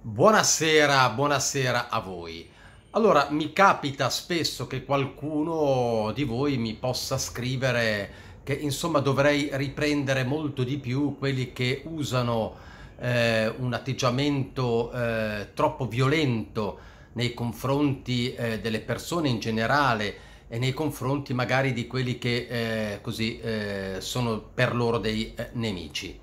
Buonasera, buonasera a voi. Allora, mi capita spesso che qualcuno di voi mi possa scrivere che insomma dovrei riprendere molto di più quelli che usano eh, un atteggiamento eh, troppo violento nei confronti eh, delle persone in generale e nei confronti magari di quelli che eh, così eh, sono per loro dei eh, nemici.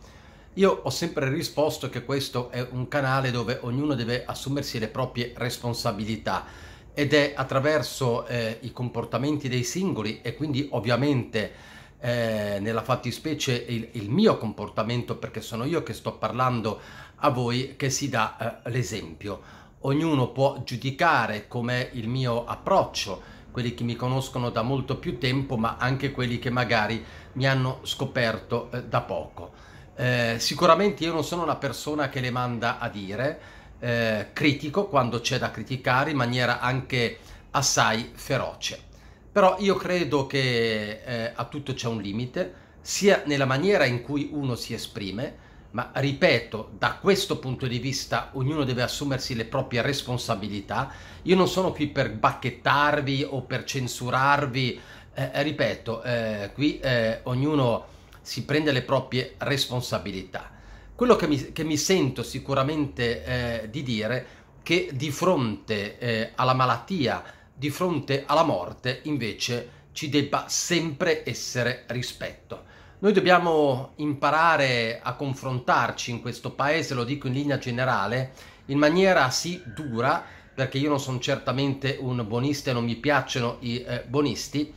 Io ho sempre risposto che questo è un canale dove ognuno deve assumersi le proprie responsabilità ed è attraverso eh, i comportamenti dei singoli e quindi ovviamente eh, nella fattispecie il, il, mio comportamento perché sono io che sto parlando a voi che si dà eh, l'esempio. Ognuno può giudicare com'è il mio approccio, quelli che mi conoscono da molto più tempo ma anche quelli che magari mi hanno scoperto eh, da poco. Eh, sicuramente io non sono una persona che le manda a dire, eh, critico quando c'è da criticare in maniera anche assai feroce. Però io credo che eh, a tutto c'è un limite, sia nella maniera in cui uno si esprime, ma ripeto, da questo punto di vista ognuno deve assumersi le proprie responsabilità. Io non sono qui per bacchettarvi o per censurarvi, eh, eh, ripeto, qui ognuno si prende le proprie responsabilità. Quello che mi, che mi sento sicuramente eh, di dire è che di fronte eh, alla malattia, di fronte alla morte, invece ci debba sempre essere rispetto. Noi dobbiamo imparare a confrontarci in questo paese, lo dico in linea generale, in maniera sì dura, perché io non sono certamente un bonista e non mi piacciono i eh, bonisti,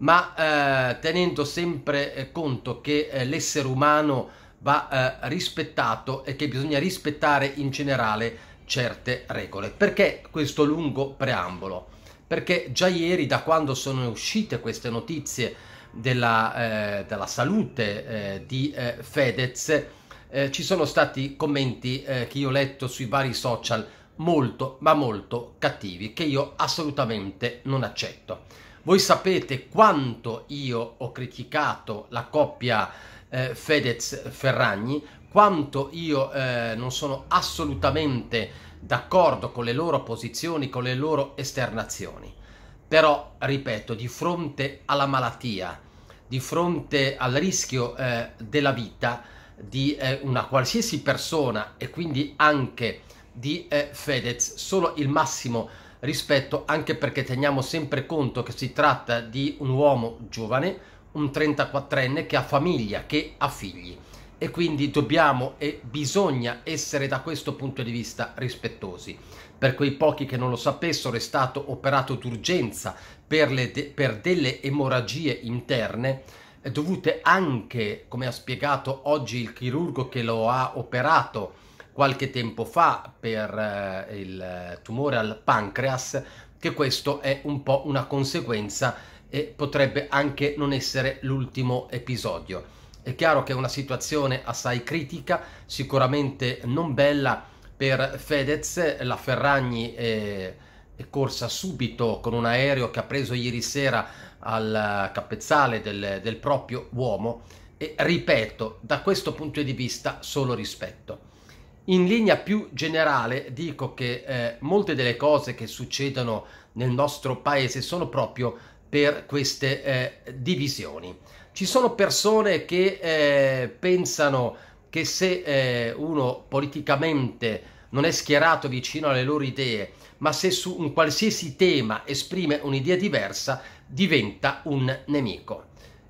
ma eh, tenendo sempre eh, conto che eh, l'essere umano va eh, rispettato e che bisogna rispettare in generale certe regole. Perché questo lungo preambolo? Perché già ieri, da quando sono uscite queste notizie della, eh, della salute di Fedez, ci sono stati commenti che io ho letto sui vari social molto, ma molto cattivi, che io assolutamente non accetto voi sapete quanto io ho criticato la coppia eh, Fedez-Ferragni, quanto io eh, non sono assolutamente d'accordo con le loro posizioni, con le loro esternazioni. Però, ripeto, di fronte alla malattia, di fronte al rischio eh, della vita di eh, una qualsiasi persona e quindi anche di eh, Fedez, solo il massimo rispetto anche perché teniamo sempre conto che si tratta di un uomo giovane, un 34enne che ha famiglia, che ha figli e quindi dobbiamo e bisogna essere da questo punto di vista rispettosi. Per quei pochi che non lo sapessero è stato operato d'urgenza per, de per delle emorragie interne eh, dovute anche, come ha spiegato oggi il chirurgo che lo ha operato, qualche tempo fa per eh, il tumore al pancreas, che questo è un po' una conseguenza e potrebbe anche non essere l'ultimo episodio. È chiaro che è una situazione assai critica, sicuramente non bella per Fedez, la Ferragni è, è corsa subito con un aereo che ha preso ieri sera al capezzale del, del proprio uomo e ripeto, da questo punto di vista solo rispetto. In linea più generale dico che eh, molte delle cose che succedono nel nostro paese sono proprio per queste eh, divisioni. Ci sono persone che eh, pensano che se eh, uno politicamente non è schierato vicino alle loro idee, ma se su un qualsiasi tema esprime un'idea diversa, diventa un nemico.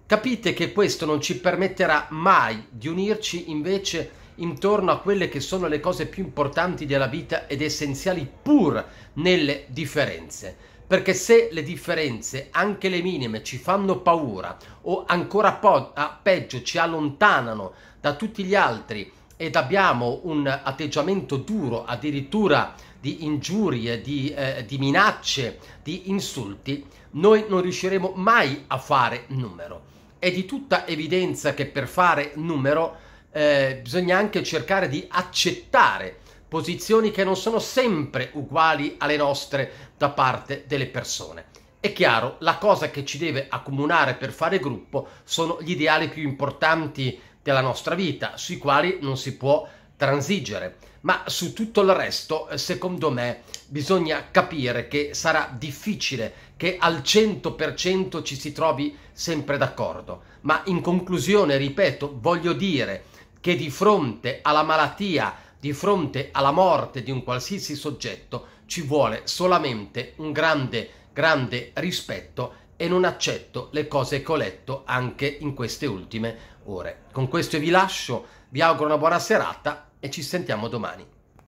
Capite che questo non ci permetterà mai di unirci invece intorno a quelle che sono le cose più importanti della vita ed essenziali pur nelle differenze. Perché se le differenze, anche le minime, ci fanno paura o ancora po- peggio ci allontanano da tutti gli altri ed abbiamo un atteggiamento duro, addirittura di ingiurie, di, eh, di minacce, di insulti, noi non riusciremo mai a fare numero. È di tutta evidenza che per fare numero eh, bisogna anche cercare di accettare posizioni che non sono sempre uguali alle nostre da parte delle persone. È chiaro, la cosa che ci deve accomunare per fare gruppo sono gli ideali più importanti della nostra vita, sui quali non si può transigere. Ma su tutto il resto, eh, secondo me, bisogna capire che sarà difficile che al 100% ci si trovi sempre d'accordo. Ma in conclusione, ripeto, voglio dire che di fronte alla malattia, di fronte alla morte di un qualsiasi soggetto, ci vuole solamente un grande, grande rispetto e non accetto le cose che ho letto anche in queste ultime ore. Con questo vi lascio, vi auguro una buona serata e ci sentiamo domani.